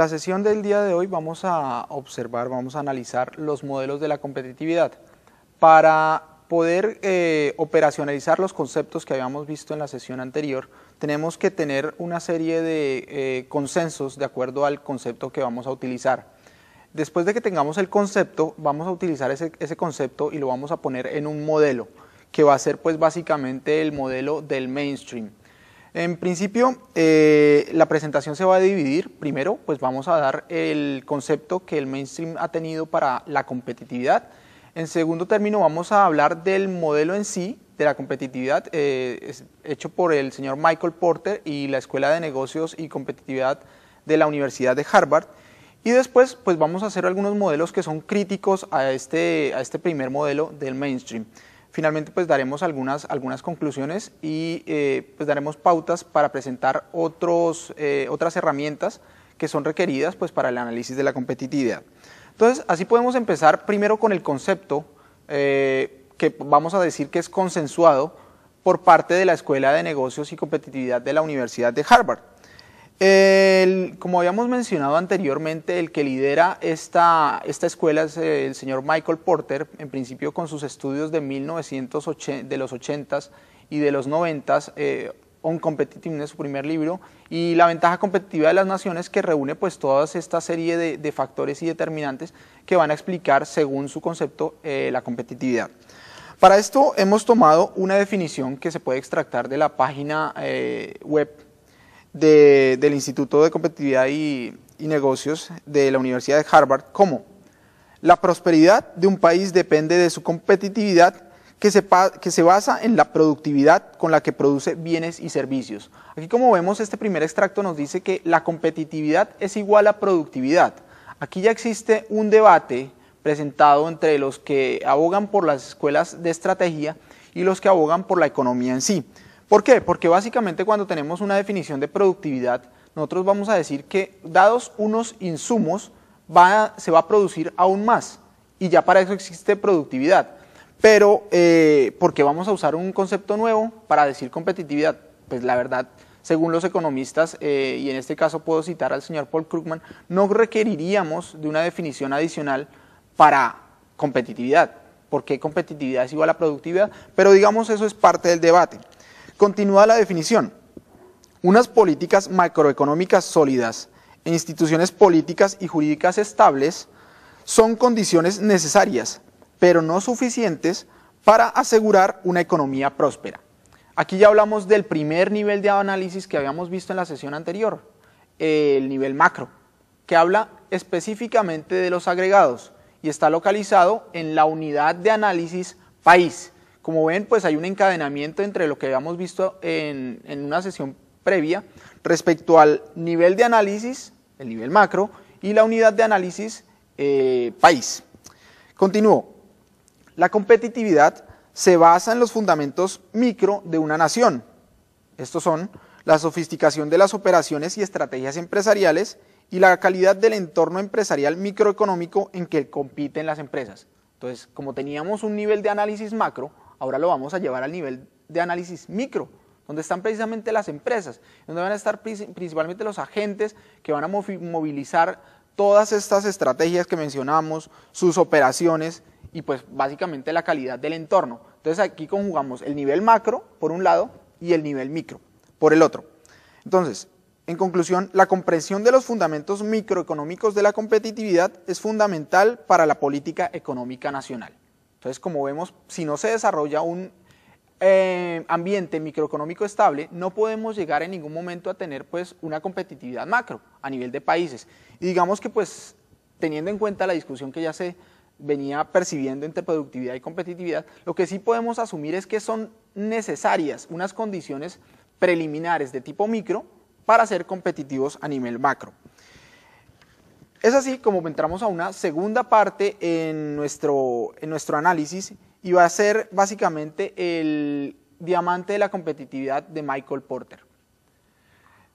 la sesión del día de hoy vamos a observar, vamos a analizar los modelos de la competitividad para poder eh, operacionalizar los conceptos que habíamos visto en la sesión anterior, tenemos que tener una serie de eh, consensos de acuerdo al concepto que vamos a utilizar. Después de que tengamos el concepto, vamos a utilizar ese, ese concepto y lo vamos a poner en un modelo, que va a ser pues básicamente el modelo del mainstream. En principio, eh, la presentación se va a dividir. Primero, pues vamos a dar el concepto que el mainstream ha tenido para la competitividad. En segundo término, vamos a hablar del modelo en sí de la competitividad, eh, hecho por el señor Michael Porter y la Escuela de Negocios y Competitividad de la Universidad de Harvard. Y después, pues vamos a hacer algunos modelos que son críticos a este, este primer modelo del mainstream. Finalmente, pues daremos algunas, algunas conclusiones y eh, pues, daremos pautas para presentar otros, eh, otras herramientas que son requeridas pues, para el análisis de la competitividad. Entonces, así podemos empezar primero con el concepto eh, que vamos a decir que es consensuado por parte de la Escuela de Negocios y Competitividad de la Universidad de Harvard como habíamos mencionado anteriormente, el que lidera esta, esta escuela es el señor Michael Porter, en principio con sus estudios de 1980, de los 80s y de los 90s, eh, On Competitiveness, su primer libro, y La ventaja competitiva de las naciones, que reúne pues toda esta serie de, factores y determinantes que van a explicar, según su concepto, eh, la competitividad. Para esto hemos tomado una definición que se puede extractar de la página eh, web del Instituto de Competitividad y, Negocios de la Universidad de Harvard como la prosperidad de un país depende de su competitividad que se, que se, basa en la productividad con la que produce bienes y servicios. Aquí como vemos, este primer extracto nos dice que la competitividad es igual a productividad. Aquí ya existe un debate presentado entre los que abogan por las escuelas de estrategia y los que abogan por la economía en sí. ¿Por qué? Porque básicamente cuando tenemos una definición de productividad, nosotros vamos a decir que dados unos insumos, se va a producir aún más. Y ya para eso existe productividad. Pero, eh, ¿por qué vamos a usar un concepto nuevo para decir competitividad? Pues la verdad, según los economistas, eh, y en este caso puedo citar al señor Paul Krugman, no requeriríamos de una definición adicional para competitividad, ¿por qué competitividad es igual a productividad, pero digamos eso es parte del debate. Continúa la definición. Unas políticas macroeconómicas sólidas e instituciones políticas y jurídicas estables son condiciones necesarias, pero no suficientes para asegurar una economía próspera. Aquí ya hablamos del primer nivel de análisis que habíamos visto en la sesión anterior, el nivel macro, que habla específicamente de los agregados y está localizado en la unidad de análisis país. Como ven, pues hay un encadenamiento entre lo que habíamos visto en, una sesión previa respecto al nivel de análisis, el nivel macro, y la unidad de análisis eh, país. Continúo. La competitividad se basa en los fundamentos micro de una nación. Estos son la sofisticación de las operaciones y estrategias empresariales y la calidad del entorno empresarial microeconómico en que compiten las empresas. Entonces, como teníamos un nivel de análisis macro, ahora lo vamos a llevar al nivel de análisis micro, donde están precisamente las empresas, donde van a estar principalmente los agentes que van a movilizar todas estas estrategias que mencionamos, sus operaciones y pues básicamente la calidad del entorno. Entonces aquí conjugamos el nivel macro por un lado y el nivel micro por el otro. Entonces, en conclusión, la comprensión de los fundamentos microeconómicos de la competitividad es fundamental para la política económica nacional. Entonces, como vemos, si no se desarrolla un eh, ambiente microeconómico estable, no podemos llegar en ningún momento a tener pues, una competitividad macro a nivel de países. Y digamos que pues teniendo en cuenta la discusión que ya se venía percibiendo entre productividad y competitividad, lo que sí podemos asumir es que son necesarias unas condiciones preliminares de tipo micro para ser competitivos a nivel macro. Es así como entramos a una segunda parte en nuestro, en nuestro análisis y va a ser básicamente el diamante de la competitividad de Michael Porter.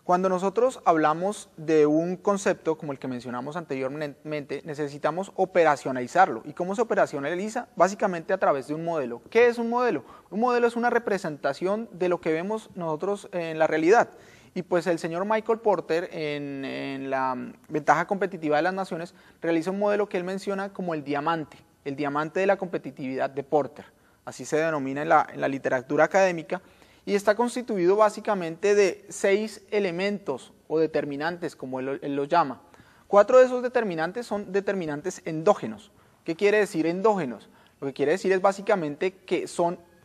Cuando nosotros hablamos de un concepto como el que mencionamos anteriormente, necesitamos operacionalizarlo. ¿Y cómo se operacionaliza? Básicamente a través de un modelo. ¿Qué es un modelo? Un modelo es una representación de lo que vemos nosotros en la realidad. Y pues el señor Michael Porter en, la ventaja competitiva de las naciones realiza un modelo que él menciona como el diamante, el diamante de la competitividad de Porter, así se denomina en la, literatura académica, y está constituido básicamente de seis elementos o determinantes, como él, los llama. Cuatro de esos determinantes son determinantes endógenos. ¿Qué quiere decir endógenos? Lo que quiere decir es básicamente que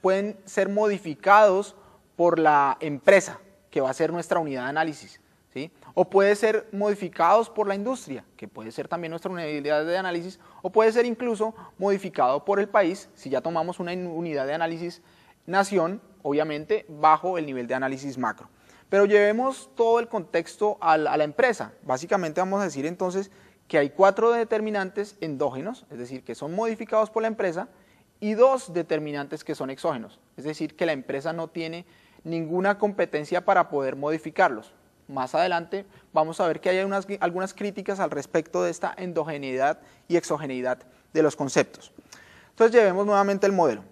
pueden ser modificados por la empresa, que va a ser nuestra unidad de análisis. ¿sí? O puede ser modificados por la industria, que puede ser también nuestra unidad de análisis, o puede ser incluso modificado por el país, si ya tomamos una unidad de análisis nación, obviamente bajo el nivel de análisis macro. Pero llevemos todo el contexto a la, a la empresa. Básicamente vamos a decir entonces que hay cuatro determinantes endógenos, es decir, que son modificados por la empresa, y dos determinantes que son exógenos, es decir, que la empresa no tiene ninguna competencia para poder modificarlos. Más adelante vamos a ver que hay algunas críticas al respecto de esta endogeneidad y exogeneidad de los conceptos. Entonces llevemos nuevamente el modelo.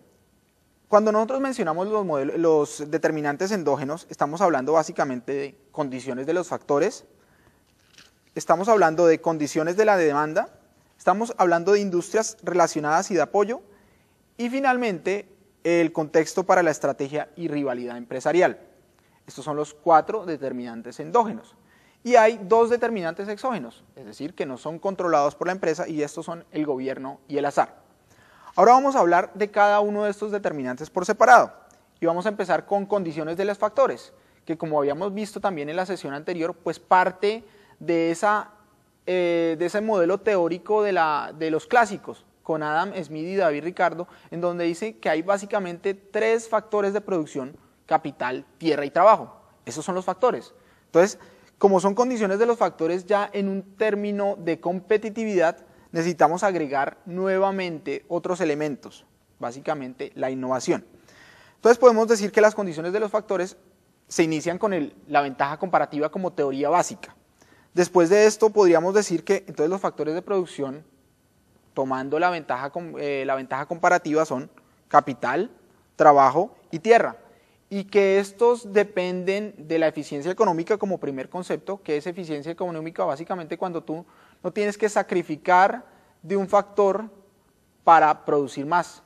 Cuando nosotros mencionamos los determinantes endógenos, estamos hablando básicamente de condiciones de los factores, estamos hablando de condiciones de la demanda, estamos hablando de industrias relacionadas y de apoyo, y finalmente el contexto para la estrategia y rivalidad empresarial. Estos son los cuatro determinantes endógenos. Y hay dos determinantes exógenos, es decir, que no son controlados por la empresa y estos son el gobierno y el azar. Ahora vamos a hablar de cada uno de estos determinantes por separado y vamos a empezar con condiciones de los factores, que como habíamos visto también en la sesión anterior, pues parte de, esa, eh, de ese modelo teórico de los clásicos, con Adam Smith y David Ricardo, en donde dice que hay básicamente tres factores de producción, capital, tierra y trabajo. Esos son los factores. Entonces, como son condiciones de los factores ya en un término de competitividad, necesitamos agregar nuevamente otros elementos, básicamente la innovación. Entonces podemos decir que las condiciones de los factores se inician con la ventaja comparativa como teoría básica. Después de esto podríamos decir que entonces los factores de producción tomando eh, la ventaja, comparativa son capital, trabajo y tierra. Y que estos dependen de la eficiencia económica como primer concepto, que es eficiencia económica básicamente cuando tú no tienes que sacrificar de un factor para producir más.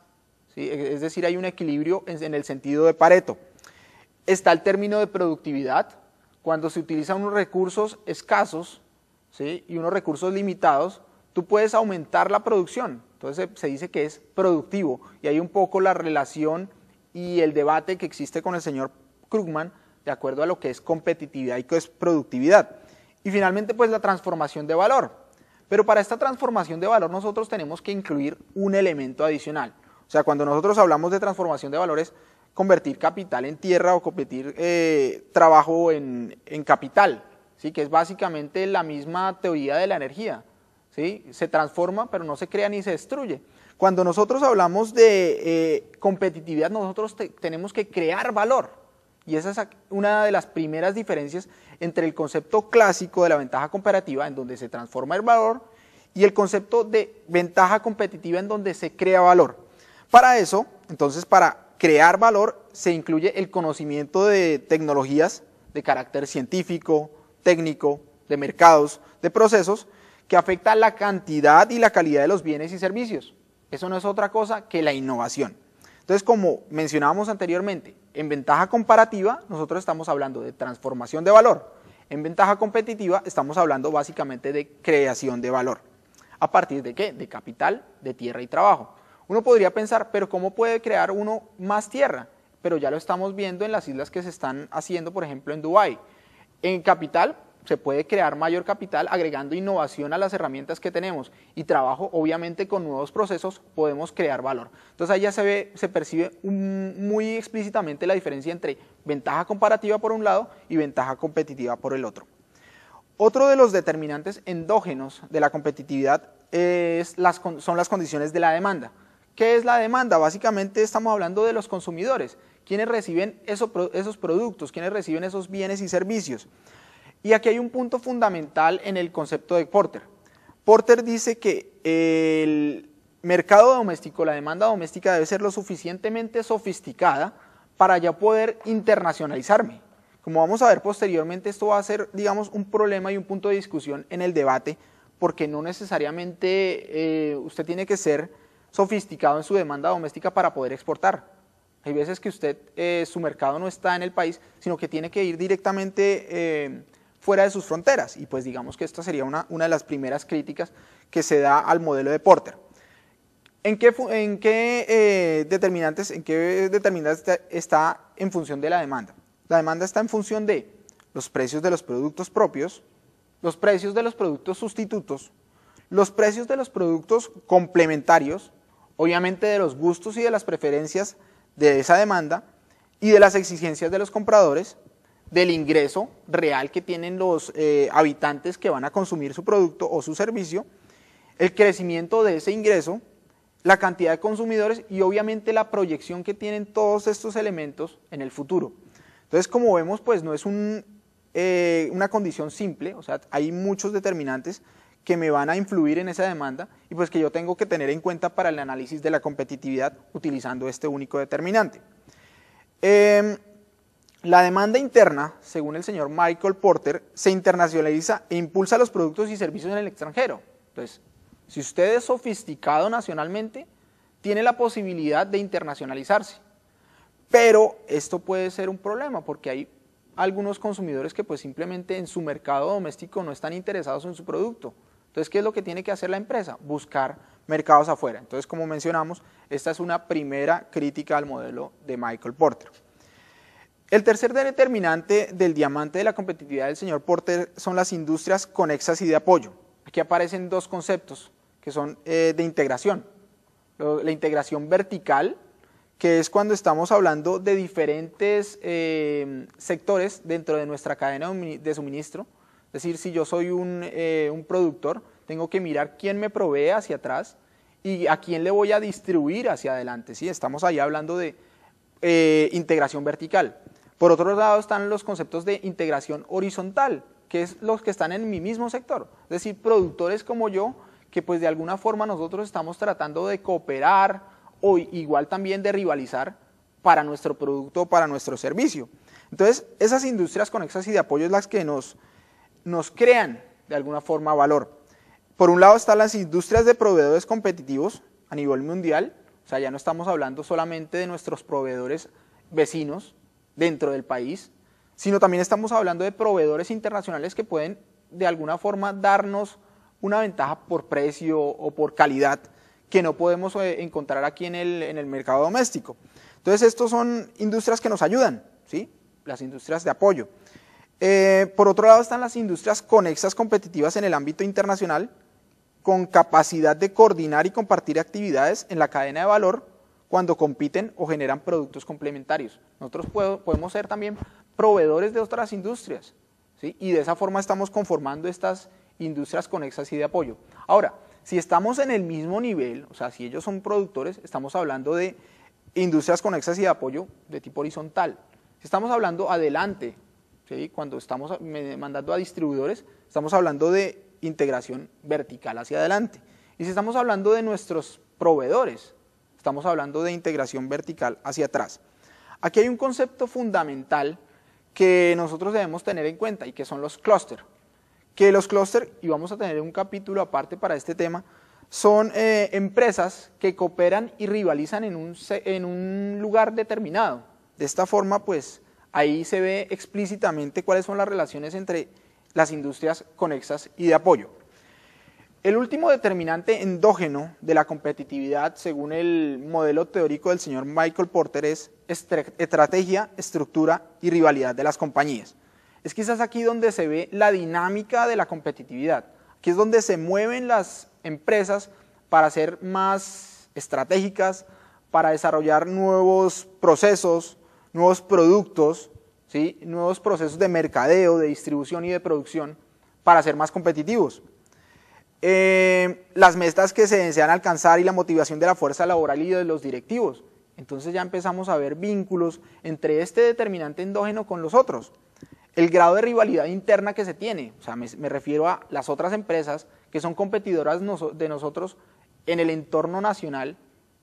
E, es decir, hay un equilibrio en el sentido de Pareto. Está el término de productividad, cuando se utilizan unos recursos escasos ¿sí? y unos recursos limitados tú puedes aumentar la producción. Entonces se dice que es productivo y hay un poco la relación y el debate que existe con el señor Krugman de acuerdo a lo que es competitividad y que es productividad. Y finalmente pues la transformación de valor. Pero para esta transformación de valor nosotros tenemos que incluir un elemento adicional. O sea, cuando nosotros hablamos de transformación de valores, convertir capital en tierra o competir eh, trabajo en, en capital, ¿sí? que es básicamente la misma teoría de la energía. ¿sí? Se transforma, pero no se crea ni se destruye. Cuando nosotros hablamos de eh, competitividad, nosotros tenemos que crear valor. Y esa es una de las primeras diferencias entre el concepto clásico de la ventaja comparativa, en donde se transforma el valor, y el concepto de ventaja competitiva, en donde se crea valor. Para eso, entonces, para crear valor, se incluye el conocimiento de tecnologías de carácter científico, técnico, de mercados, de procesos, que afecta la cantidad y la calidad de los bienes y servicios. Eso no es otra cosa que la innovación. Entonces, como mencionábamos anteriormente, en ventaja comparativa nosotros estamos hablando de transformación de valor. En ventaja competitiva estamos hablando básicamente de creación de valor. ¿A partir de qué? De capital, de tierra y trabajo. Uno podría pensar, pero ¿cómo puede crear uno más tierra? Pero ya lo estamos viendo en las islas que se están haciendo, por ejemplo, en Dubái. En capital se puede crear mayor capital agregando innovación a las herramientas que tenemos y trabajo obviamente con nuevos procesos podemos crear valor. Entonces ahí ya se, ve, se percibe muy explícitamente la diferencia entre ventaja comparativa por un lado y ventaja competitiva por el otro. Otro de los determinantes endógenos de la competitividad es son las condiciones de la demanda. ¿Qué es la demanda? Básicamente estamos hablando de los consumidores, quienes reciben esos, esos productos, quienes reciben esos bienes y servicios. Y aquí hay un punto fundamental en el concepto de Porter. Porter dice que el mercado doméstico, la demanda doméstica debe ser lo suficientemente sofisticada para ya poder internacionalizarme. Como vamos a ver posteriormente, esto va a ser, digamos, un problema y un punto de discusión en el debate, porque no necesariamente eh, usted tiene que ser sofisticado en su demanda doméstica para poder exportar. Hay veces que usted, eh, su mercado no está en el país, sino que tiene que ir directamente... Eh, fuera de sus fronteras. Y pues digamos que esta sería una, una de las primeras críticas que se da al modelo de Porter. ¿En qué, en qué, eh, determinantes, en qué determinantes está en función de la demanda? La demanda está en función de los precios de los productos propios, los precios de los productos sustitutos, los precios de los productos complementarios, obviamente de los gustos y de las preferencias de esa demanda y de las exigencias de los compradores, del ingreso real que tienen los eh, habitantes que van a consumir su producto o su servicio, el crecimiento de ese ingreso, la cantidad de consumidores y obviamente la proyección que tienen todos estos elementos en el futuro. Entonces, como vemos, pues no es eh, una condición simple, o sea, hay muchos determinantes que me van a influir en esa demanda y pues que yo tengo que tener en cuenta para el análisis de la competitividad utilizando este único determinante. Em, la demanda interna, según el señor Michael Porter, se internacionaliza e impulsa los productos y servicios en el extranjero. Entonces, si usted es sofisticado nacionalmente, tiene la posibilidad de internacionalizarse. Pero esto puede ser un problema porque hay algunos consumidores que pues simplemente en su mercado doméstico no están interesados en su producto. Entonces, ¿qué es lo que tiene que hacer la empresa? Buscar mercados afuera. Entonces, como mencionamos, esta es una primera crítica al modelo de Michael Porter. El tercer determinante del diamante de la competitividad del señor Porter son las industrias conexas y de apoyo. Aquí aparecen dos conceptos que son eh, de integración. La integración vertical, que es cuando estamos hablando de diferentes eh, sectores dentro de nuestra cadena de suministro. Es decir, si yo soy un, eh, un productor, tengo que mirar quién me provee hacia atrás y a quién le voy a distribuir hacia adelante. ¿sí? Estamos ahí hablando de integración vertical. Por otro lado están los conceptos de integración horizontal, que es los que están en mi mismo sector, es decir, productores como yo, que pues de alguna forma nosotros estamos tratando de cooperar o igual también de rivalizar para nuestro producto, o para nuestro servicio. Entonces, esas industrias conexas y de apoyo es las que nos, nos crean de alguna forma valor. Por un lado están las industrias de proveedores competitivos a nivel mundial, o sea, ya no estamos hablando solamente de nuestros proveedores vecinos, dentro del país, sino también estamos hablando de proveedores internacionales que pueden de alguna forma darnos una ventaja por precio o por calidad que no podemos eh, encontrar aquí en el, en el mercado doméstico. Entonces, estos son industrias que nos ayudan, ¿sí? las industrias de apoyo. Eh, por otro lado están las industrias conexas competitivas en el ámbito internacional, con capacidad de coordinar y compartir actividades en la cadena de valor cuando compiten o generan productos complementarios. Nosotros podemos ser también proveedores de otras industrias ¿sí? y de esa forma estamos conformando estas industrias conexas y de apoyo. Ahora, si estamos en el mismo nivel, o sea, si ellos son productores, estamos hablando de industrias conexas y de apoyo de tipo horizontal. Si estamos hablando adelante, ¿sí? cuando estamos mandando a distribuidores, estamos hablando de integración vertical hacia adelante. Y si estamos hablando de nuestros proveedores, Estamos hablando de integración vertical hacia atrás. Aquí hay un concepto fundamental que nosotros debemos tener en cuenta y que son los clúster. Que los clúster, y vamos a tener un capítulo aparte para este tema, son eh, empresas que cooperan y rivalizan en un, en un lugar determinado. De esta forma, pues, ahí se ve explícitamente cuáles son las relaciones entre las industrias conexas y de apoyo. El último determinante endógeno de la competitividad, según el modelo teórico del señor Michael Porter, es estrategia, estructura y rivalidad de las compañías. Es quizás aquí donde se ve la dinámica de la competitividad. Aquí es donde se mueven las empresas para ser más estratégicas, para desarrollar nuevos procesos, nuevos productos, ¿sí? nuevos procesos de mercadeo, de distribución y de producción para ser más competitivos. Eh, las metas que se desean alcanzar y la motivación de la fuerza laboral y de los directivos. Entonces ya empezamos a ver vínculos entre este determinante endógeno con los otros. El grado de rivalidad interna que se tiene, o sea, me, refiero a las otras empresas que son competidoras de nosotros en el entorno nacional,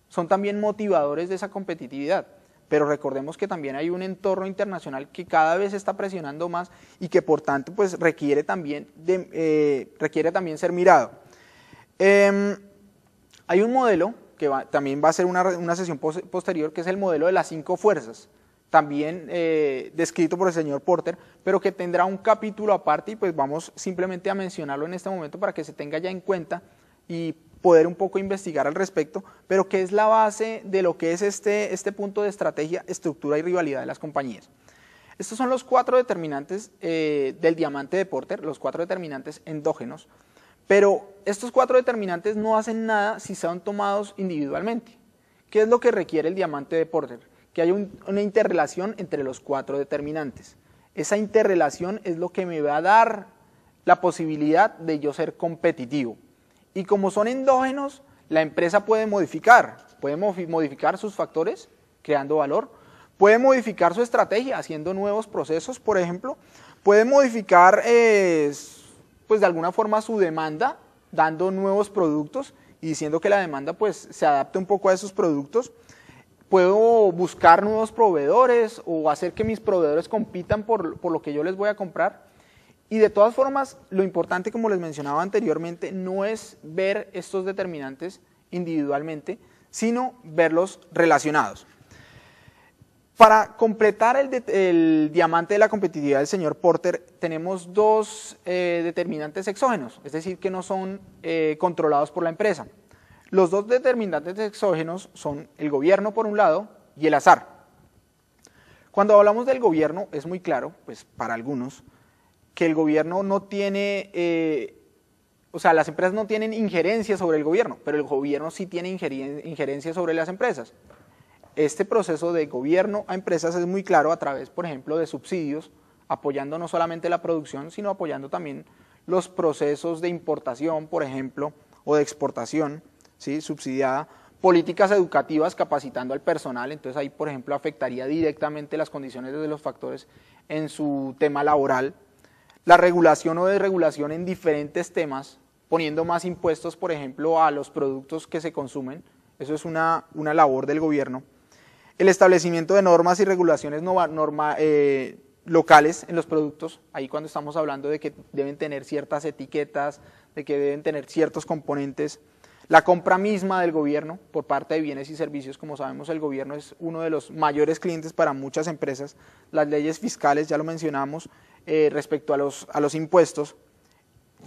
son también motivadores de esa competitividad pero recordemos que también hay un entorno internacional que cada vez está presionando más y que por tanto pues requiere también, eh, requiere también ser mirado. Em, hay un modelo que también va a ser una, sesión posterior, que es el modelo de las cinco fuerzas, también eh, descrito por el señor Porter, pero que tendrá un capítulo aparte y pues vamos simplemente a mencionarlo en este momento para que se tenga ya en cuenta y poder un poco investigar al respecto, pero que es la base de lo que es este, este punto de estrategia, estructura y rivalidad de las compañías. Estos son los cuatro determinantes eh, del diamante de Porter, los cuatro determinantes endógenos, pero estos cuatro determinantes no hacen nada si son tomados individualmente. ¿Qué es lo que requiere el diamante de Porter? Que haya una interrelación entre los cuatro determinantes. Esa interrelación es lo que me va a dar la posibilidad de yo ser competitivo. Y como son endógenos, la empresa puede modificar, puede modificar sus factores creando valor, puede modificar su estrategia haciendo nuevos procesos, por ejemplo, puede modificar eh, pues de alguna forma su demanda dando nuevos productos y diciendo que la demanda pues se adapte un poco a esos productos. Puedo buscar nuevos proveedores o hacer que mis proveedores compitan por lo que yo les voy a comprar. Y de todas formas, lo importante, como les mencionaba anteriormente, no es ver estos determinantes individualmente, sino verlos relacionados. Para completar el, diamante de la competitividad del señor Porter, tenemos dos eh, determinantes exógenos, es decir, que no son eh, controlados por la empresa. Los dos determinantes exógenos son el gobierno por un lado y el azar. Cuando hablamos del gobierno, es muy claro, pues para algunos, que el gobierno no tiene, eh, o sea, las empresas no tienen injerencia sobre el gobierno, pero el gobierno sí tiene injerencia sobre las empresas. Este proceso de gobierno a empresas es muy claro a través, por ejemplo, de subsidios, apoyando no solamente la producción, sino apoyando también los procesos de importación, por ejemplo, o de exportación, ¿sí? subsidiada, políticas educativas capacitando al personal, entonces ahí, por ejemplo, afectaría directamente las condiciones de los factores en su tema laboral, la regulación o desregulación en diferentes temas, poniendo más impuestos, por ejemplo, a los productos que se consumen. Eso es una, una labor del gobierno. El establecimiento de normas y regulaciones eh, locales en los productos, ahí cuando estamos hablando de que deben tener ciertas etiquetas, de que deben tener ciertos componentes, la compra misma del gobierno por parte de bienes y servicios, como sabemos el gobierno es uno de los mayores clientes para muchas empresas. Las leyes fiscales, ya lo mencionamos, eh, respecto a los, impuestos.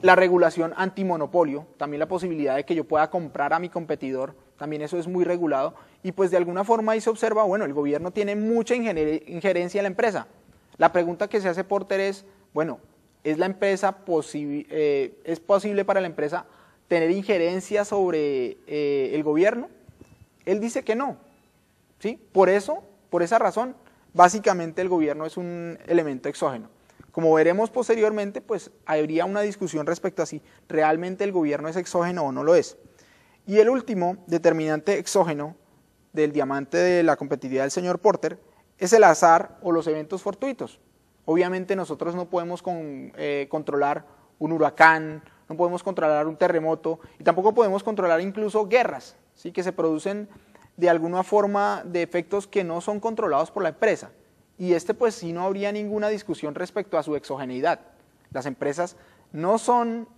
La regulación antimonopolio, también la posibilidad de que yo pueda comprar a mi competidor, también eso es muy regulado. Y pues de alguna forma ahí se observa, bueno, el gobierno tiene mucha injerencia en la empresa. La pregunta que se hace Porter es, bueno, ¿es la empresa eh, es posible para la empresa tener injerencia sobre eh, el gobierno? Él dice que no. ¿sí? Por eso, por esa razón, básicamente el gobierno es un elemento exógeno. Como veremos posteriormente, pues habría una discusión respecto a si realmente el gobierno es exógeno o no lo es. Y el último determinante exógeno del diamante de la competitividad del señor Porter es el azar o los eventos fortuitos. Obviamente nosotros no podemos con, eh, controlar un huracán, no podemos controlar un terremoto y tampoco podemos controlar incluso guerras, ¿sí? que se producen de alguna forma de efectos que no son controlados por la empresa. Y este pues sí no habría ninguna discusión respecto a su exogeneidad. Las empresas no son,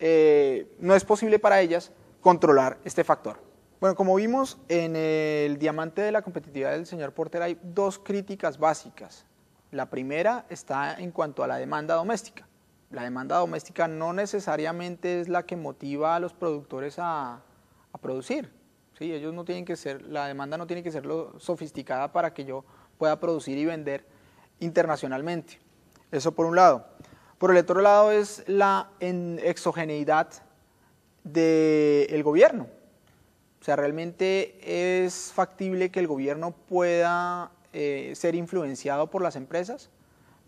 eh, no es posible para ellas controlar este factor. Bueno, como vimos en el diamante de la competitividad del señor Porter hay dos críticas básicas. La primera está en cuanto a la demanda doméstica la demanda doméstica no necesariamente es la que motiva a los productores a, producir. ¿sí? Ellos no tienen que ser, la demanda no tiene que ser lo sofisticada para que yo pueda producir y vender internacionalmente. Eso por un lado. Por el otro lado es la exogeneidad del gobierno. O sea, realmente es factible que el gobierno pueda eh, ser influenciado por las empresas.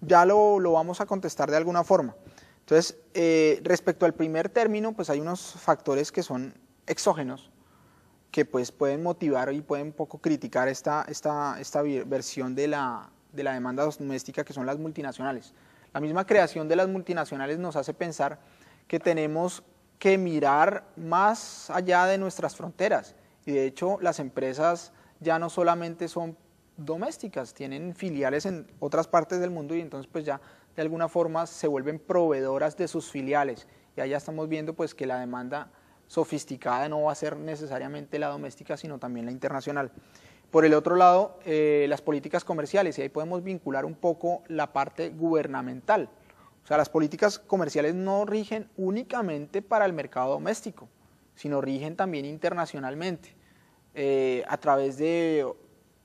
Ya lo vamos a contestar de alguna forma. Entonces, eh, respecto al primer término, pues hay unos factores que son exógenos, que pues pueden motivar y pueden poco criticar esta, esta, esta versión de la, de la demanda doméstica que son las multinacionales. La misma creación de las multinacionales nos hace pensar que tenemos que mirar más allá de nuestras fronteras. Y de hecho las empresas ya no solamente son domésticas, tienen filiales en otras partes del mundo y entonces pues ya de alguna forma se vuelven proveedoras de sus filiales. Y allá estamos viendo pues que la demanda sofisticada no va a ser necesariamente la doméstica, sino también la internacional. Por el otro lado, eh, las políticas comerciales, y ahí podemos vincular un poco la parte gubernamental. O sea, las políticas comerciales no rigen únicamente para el mercado doméstico, sino rigen también internacionalmente, eh, a través de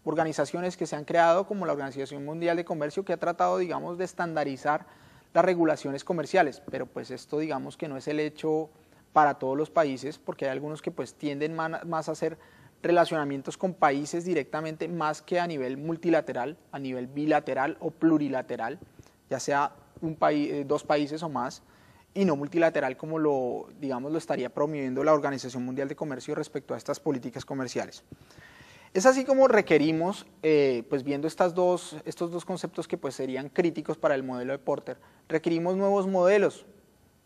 organizaciones que se han creado, como la Organización Mundial de Comercio, que ha tratado, digamos, de estandarizar las regulaciones comerciales, pero pues esto, digamos, que no es el hecho para todos los países, porque hay algunos que pues tienden más a hacer relacionamientos con países directamente más que a nivel multilateral, a nivel bilateral o plurilateral, ya sea un país, eh, dos países o más, y no multilateral como lo, digamos, lo estaría promoviendo la Organización Mundial de Comercio respecto a estas políticas comerciales. Es así como requerimos, eh, pues viendo estas dos, estos dos conceptos que pues serían críticos para el modelo de Porter, requerimos nuevos modelos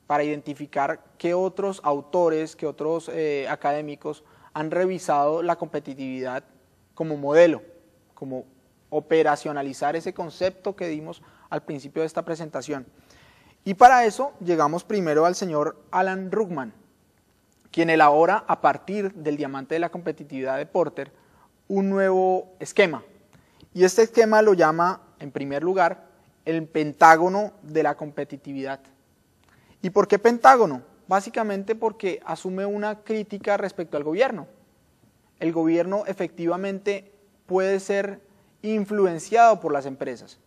para identificar qué otros autores, qué otros eh, académicos han revisado la competitividad como modelo, como operacionalizar ese concepto que dimos al principio de esta presentación. Y para eso llegamos primero al señor Alan Ruckman, quien elabora a partir del diamante de la competitividad de Porter un nuevo esquema. Y este esquema lo llama, en primer lugar, el pentágono de la competitividad. ¿Y por qué pentágono? Básicamente porque asume una crítica respecto al gobierno. El gobierno efectivamente puede ser influenciado por las empresas.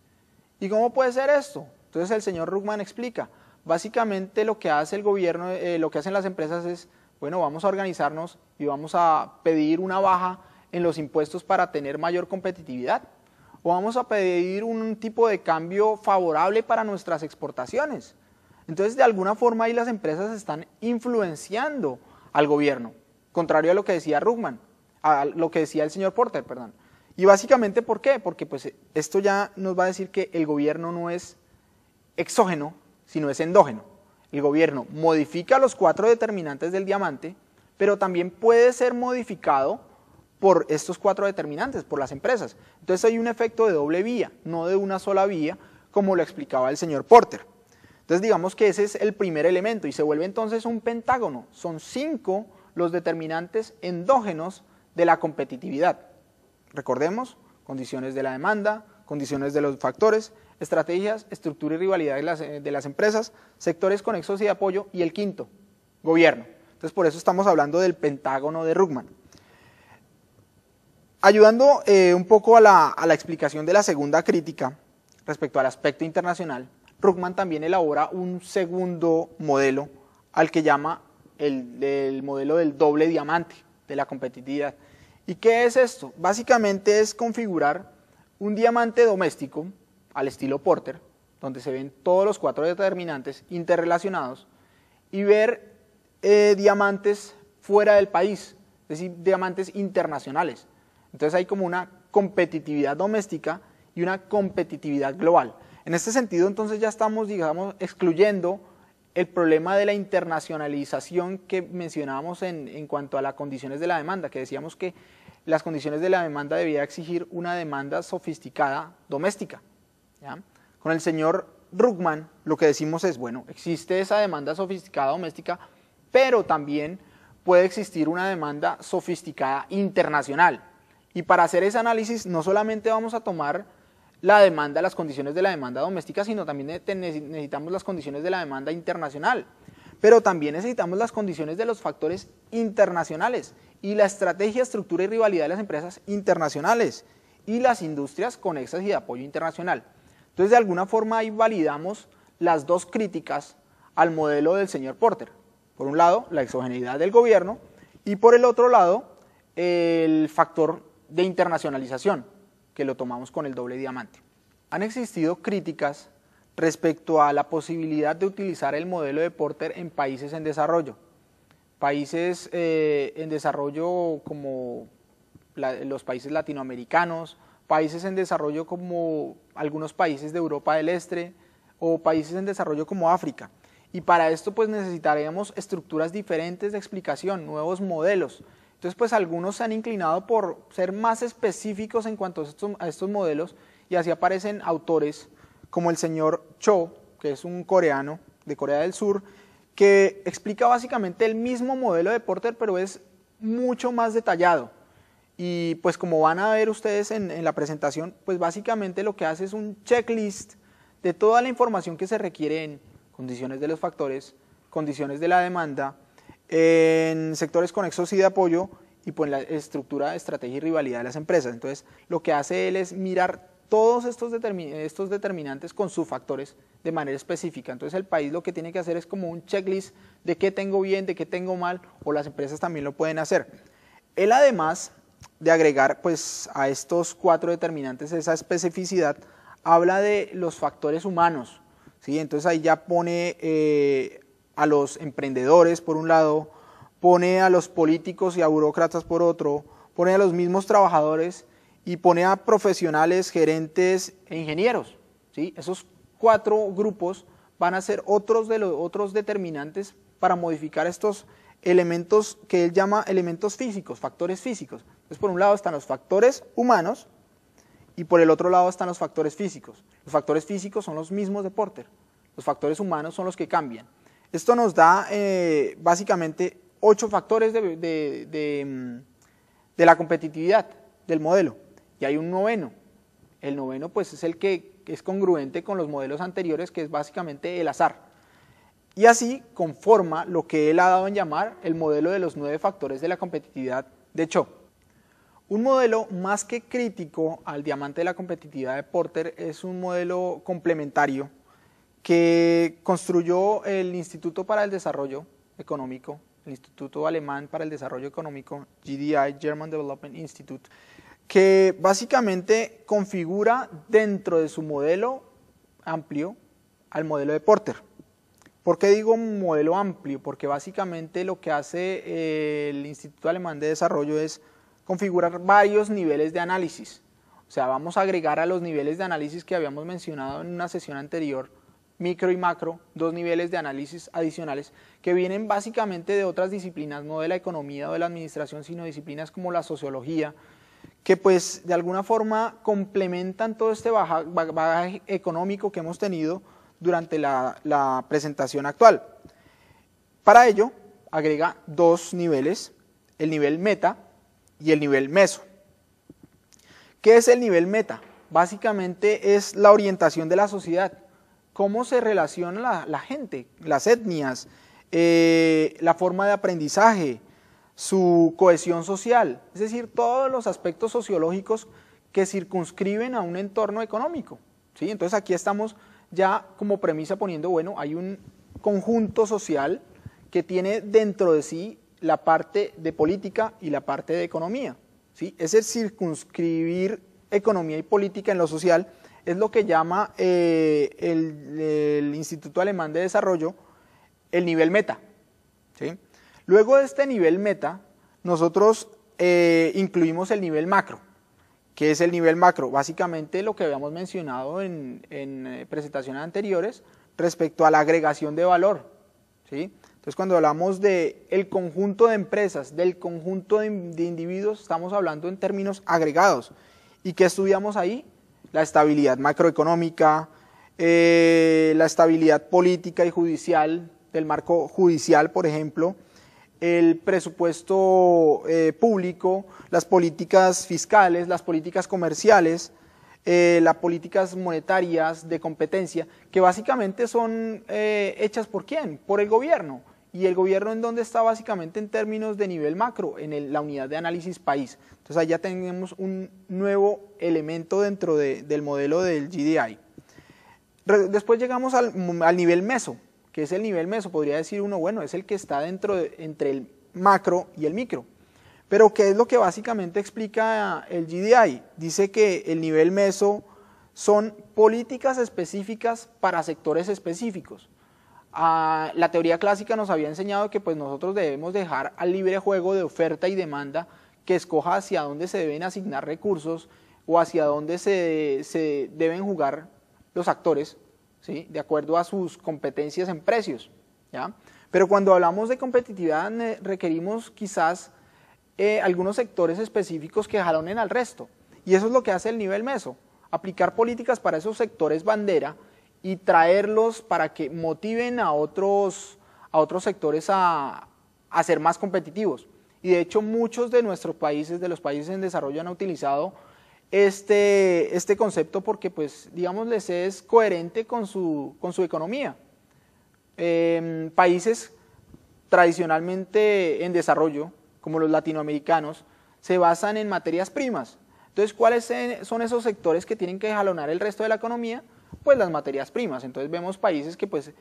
¿Y cómo puede ser esto? Entonces el señor Ruckman explica, básicamente lo que hace el gobierno, eh, lo que hacen las empresas es, bueno, vamos a organizarnos y vamos a pedir una baja en los impuestos para tener mayor competitividad? ¿O vamos a pedir un tipo de cambio favorable para nuestras exportaciones? Entonces, de alguna forma ahí las empresas están influenciando al gobierno, contrario a lo que decía Rugman, a lo que decía el señor Porter, perdón. Y básicamente, ¿por qué? Porque pues, esto ya nos va a decir que el gobierno no es exógeno, sino es endógeno. El gobierno modifica los cuatro determinantes del diamante, pero también puede ser modificado por estos cuatro determinantes, por las empresas. Entonces hay un efecto de doble vía, no de una sola vía, como lo explicaba el señor Porter. Entonces digamos que ese es el primer elemento y se vuelve entonces un pentágono. Son cinco los determinantes endógenos de la competitividad. Recordemos, condiciones de la demanda, condiciones de los factores, estrategias, estructura y rivalidad de las, eh, de las empresas, sectores conexos y de apoyo y el quinto, gobierno. Entonces por eso estamos hablando del pentágono de Rugman. Ayudando eh, un poco a la, explicación de la segunda crítica respecto al aspecto internacional, Ruckman también elabora un segundo modelo al que llama el, modelo del doble diamante de la competitividad. ¿Y qué es esto? Básicamente es configurar un diamante doméstico al estilo Porter, donde se ven todos los cuatro determinantes interrelacionados, y ver eh, diamantes fuera del país, es decir, diamantes internacionales, entonces hay como una competitividad doméstica y una competitividad global. En este sentido, entonces ya estamos, digamos, excluyendo el problema de la internacionalización que mencionábamos en, cuanto a las condiciones de la demanda, que decíamos que las condiciones de la demanda debía exigir una demanda sofisticada doméstica. Con el señor Ruckman lo que decimos es, bueno, existe esa demanda sofisticada doméstica, pero también puede existir una demanda sofisticada internacional. Y para hacer ese análisis no solamente vamos a tomar la demanda, las condiciones de la demanda doméstica, sino también necesitamos las condiciones de la demanda internacional. Pero también necesitamos las condiciones de los factores internacionales y la estrategia, estructura y rivalidad de las empresas internacionales y las industrias conexas y de apoyo internacional. Entonces, de alguna forma ahí validamos las dos críticas al modelo del señor Porter. Por un lado, la exogeneidad del gobierno y por el otro lado, el factor de internacionalización, que lo tomamos con el doble diamante. Han existido críticas respecto a la posibilidad de utilizar el modelo de Porter en países en desarrollo. Países eh, en desarrollo como los países latinoamericanos, países en desarrollo como algunos países de Europa del Este o países en desarrollo como África. Y para esto pues necesitaremos estructuras diferentes de explicación, nuevos modelos entonces, pues algunos se han inclinado por ser más específicos en cuanto a estos, modelos y así aparecen autores como el señor Cho, que es un coreano de Corea del Sur, que explica básicamente el mismo modelo de Porter, pero es mucho más detallado. Y pues como van a ver ustedes en, en, la presentación, pues básicamente lo que hace es un checklist de toda la información que se requiere en condiciones de los factores, condiciones de la demanda, en sectores conexos y de apoyo y pues la estructura, estrategia y rivalidad de las empresas. Entonces, lo que hace él es mirar todos estos, determinantes con sus factores de manera específica. Entonces, el país lo que tiene que hacer es como un checklist de qué tengo bien, de qué tengo mal, o las empresas también lo pueden hacer. Él además de agregar pues a estos cuatro determinantes esa especificidad, habla de los factores humanos. Entonces ahí ya pone eh, a los emprendedores por un lado, pone a los políticos y a burócratas por otro, pone a los mismos trabajadores y pone a profesionales, gerentes e ingenieros. ¿sí? Esos cuatro grupos van a ser otros de los otros determinantes para modificar estos elementos que él llama elementos físicos, factores físicos. Entonces, por un lado están los factores humanos y por el otro lado están los factores físicos. Los factores físicos son los mismos de Porter. Los factores humanos son los que cambian. Esto nos da eh, básicamente ocho factores de, mm, de, la competitividad del modelo. Y hay un noveno. El noveno pues es el que es congruente con los modelos anteriores, que es básicamente el azar. Y así conforma lo que él ha dado en llamar el modelo de los nueve factores de la competitividad de Cho. Un modelo más que crítico al diamante de la competitividad de Porter es un modelo complementario que construyó el Instituto para el Desarrollo Económico, el Instituto Alemán para el Desarrollo Económico, GDI, German Development Institute, que básicamente configura dentro de su modelo amplio al modelo de Porter. ¿Por qué digo modelo amplio? Porque básicamente lo que hace eh, el Instituto Alemán de Desarrollo es configurar varios niveles de análisis. O sea, vamos a agregar a los niveles de análisis que habíamos mencionado en una sesión anterior micro y macro, dos niveles de análisis adicionales que vienen básicamente de otras disciplinas, no de la economía o de la administración, sino disciplinas como la sociología, que pues de alguna forma complementan todo este bagaje, económico que hemos tenido durante la, la presentación actual. Para ello, agrega dos niveles, el nivel meta y el nivel meso. ¿Qué es el nivel meta? Básicamente es la orientación de la sociedad cómo se relaciona la, gente, las etnias, eh, la forma de aprendizaje, su cohesión social, es decir, todos los aspectos sociológicos que circunscriben a un entorno económico. ¿sí? Entonces aquí estamos ya como premisa poniendo, bueno, hay un conjunto social que tiene dentro de sí la parte de política y la parte de economía. ¿sí? Es circunscribir economía y política en lo social es lo que llama eh, el, Instituto Alemán de Desarrollo el nivel meta. Luego de este nivel meta, nosotros eh, incluimos el nivel macro. que es el nivel macro? Básicamente lo que habíamos mencionado en, eh, presentaciones anteriores respecto a la agregación de valor. ¿sí? Entonces, cuando hablamos del conjunto de empresas, del conjunto de, de individuos, estamos hablando en términos agregados. ¿Y qué estudiamos ahí? la estabilidad macroeconómica, eh, la estabilidad política y judicial, del marco judicial, por ejemplo, el presupuesto eh, público, las políticas fiscales, las políticas comerciales, eh, las políticas monetarias de competencia, que básicamente son hechas por quién? Por el gobierno y el gobierno en donde está básicamente en términos de nivel macro, en la unidad de análisis país. Entonces allá tenemos un nuevo elemento dentro del modelo del GDI. después llegamos al, nivel meso, que es el nivel meso, podría decir uno, bueno, es el que está dentro entre el macro y el micro. Pero ¿qué es lo que básicamente explica el GDI? Dice que el nivel meso son políticas específicas para sectores específicos la teoría clásica nos había enseñado que pues nosotros debemos dejar al libre juego de oferta y demanda que escoja hacia dónde se deben asignar recursos o hacia dónde se, deben jugar los actores, ¿sí? de acuerdo a sus competencias en precios. ¿ya? Pero cuando hablamos de competitividad requerimos quizás eh, algunos sectores específicos que jalonen al resto. Y eso es lo que hace el nivel meso, aplicar políticas para esos sectores bandera y traerlos para que motiven a otros, a otros sectores a, ser más competitivos. Y de hecho muchos de nuestros países, de los países en desarrollo, han utilizado este, este concepto porque, pues, digamos, les es coherente con su, con su economía. Em, países tradicionalmente en desarrollo, como los latinoamericanos, se basan en materias primas. Entonces, ¿cuáles son esos sectores que tienen que jalonar el resto de la economía? pues las materias primas. Entonces vemos países que pues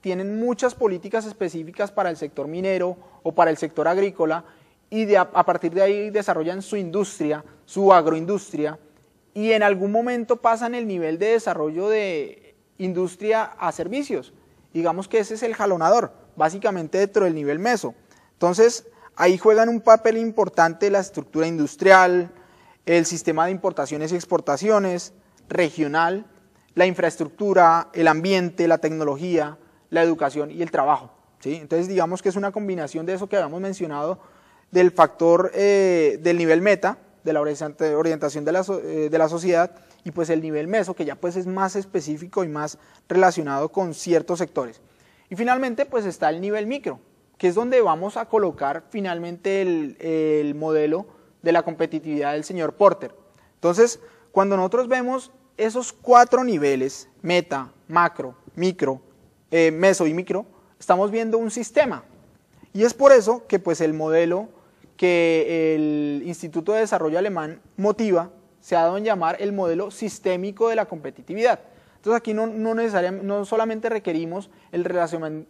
tienen muchas políticas específicas para el sector minero o para el sector agrícola y a partir de ahí desarrollan su industria, su agroindustria y en algún momento pasan el nivel de desarrollo de industria a servicios. Digamos que ese es el jalonador, básicamente dentro del nivel meso. Entonces, ahí juegan un papel importante la estructura industrial, el sistema de importaciones y exportaciones, regional, la infraestructura, el ambiente, la tecnología, la educación y el trabajo. ¿sí? Entonces digamos que es una combinación de eso que habíamos mencionado, del factor eh, del nivel meta, de la orientación eh, de la, sociedad, y pues el nivel meso, que ya pues es más específico y más relacionado con ciertos sectores. Y finalmente pues está el nivel micro, que es donde vamos a colocar finalmente el, el modelo de la competitividad del señor Porter. Entonces, cuando nosotros vemos esos cuatro niveles, meta, macro, micro, eh, meso y micro, estamos viendo un sistema. Y es por eso que pues, el modelo que el Instituto de Desarrollo Alemán motiva se ha dado en llamar el modelo sistémico de la competitividad. Entonces aquí no, necesariamente, no solamente requerimos el,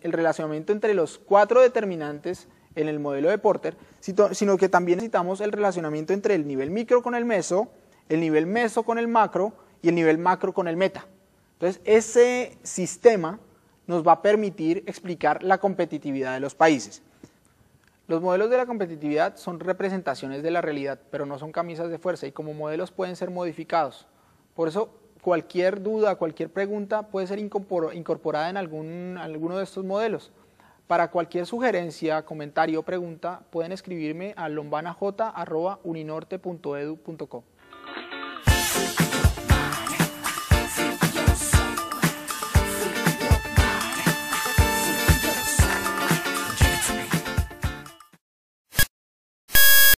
el relacionamiento entre los cuatro determinantes en el modelo de Porter, sino que también necesitamos el relacionamiento entre el nivel micro con el meso, el nivel meso con el macro, y el nivel macro con el meta. Entonces, ese sistema nos va a permitir explicar la competitividad de los países. Los modelos de la competitividad son representaciones de la realidad, pero no son camisas de fuerza y como modelos pueden ser modificados. Por eso, cualquier duda, cualquier pregunta puede ser incorporada en algún, alguno de estos modelos. Para cualquier sugerencia, comentario o pregunta, pueden escribirme a lombanaj.uninorte.edu.co.